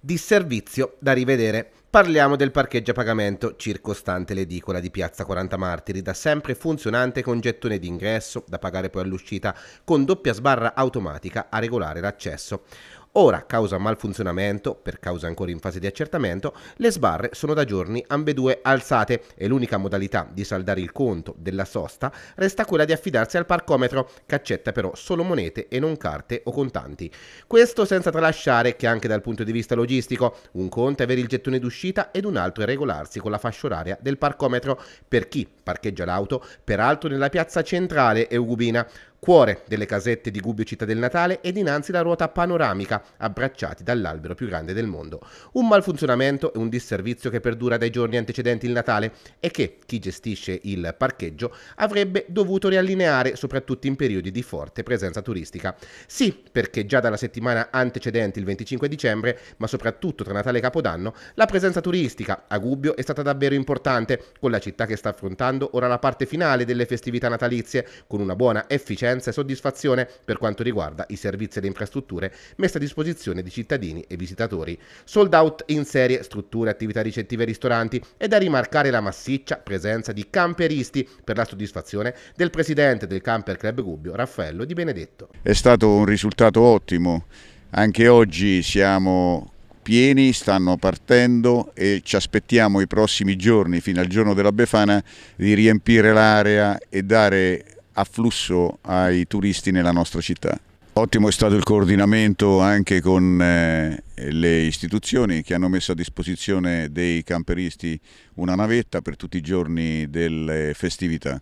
di servizio da rivedere. Parliamo del parcheggio a pagamento circostante l'edicola di Piazza 40 Martiri, da sempre funzionante con gettone d'ingresso da pagare poi all'uscita, con doppia sbarra automatica a regolare l'accesso. Ora, causa malfunzionamento, per cause ancora in fase di accertamento, le sbarre sono da giorni ambedue alzate e l'unica modalità di saldare il conto della sosta resta quella di affidarsi al parcometro, che accetta però solo monete e non carte o contanti. Questo senza tralasciare che anche dal punto di vista logistico, un conto è avere il gettone d'uscita ed un altro è regolarsi con la fascia oraria del parcometro per chi parcheggia l'auto, peraltro nella piazza centrale eugubina cuore delle casette di Gubbio Città del Natale e dinanzi la ruota panoramica, abbracciati dall'albero più grande del mondo. Un malfunzionamento e un disservizio che perdura dai giorni antecedenti il Natale e che chi gestisce il parcheggio avrebbe dovuto riallineare soprattutto in periodi di forte presenza turistica. Sì, perché già dalla settimana antecedente il 25 dicembre, ma soprattutto tra Natale e Capodanno, la presenza turistica a Gubbio è stata davvero importante, con la città che sta affrontando ora la parte finale delle festività natalizie, con una buona efficienza sufficienza e soddisfazione per quanto riguarda i servizi e le infrastrutture messe a disposizione di cittadini e visitatori. Sold out in serie strutture, attività ricettive e ristoranti è da rimarcare la massiccia presenza di camperisti per la soddisfazione del presidente del Camper Club Gubbio, Raffaello Di Benedetto. È stato un risultato ottimo. Anche oggi siamo pieni, stanno partendo e ci aspettiamo i prossimi giorni, fino al giorno della Befana, di riempire l'area e dare afflusso ai turisti nella nostra città. Ottimo è stato il coordinamento anche con eh, le istituzioni che hanno messo a disposizione dei camperisti una navetta per tutti i giorni delle festività.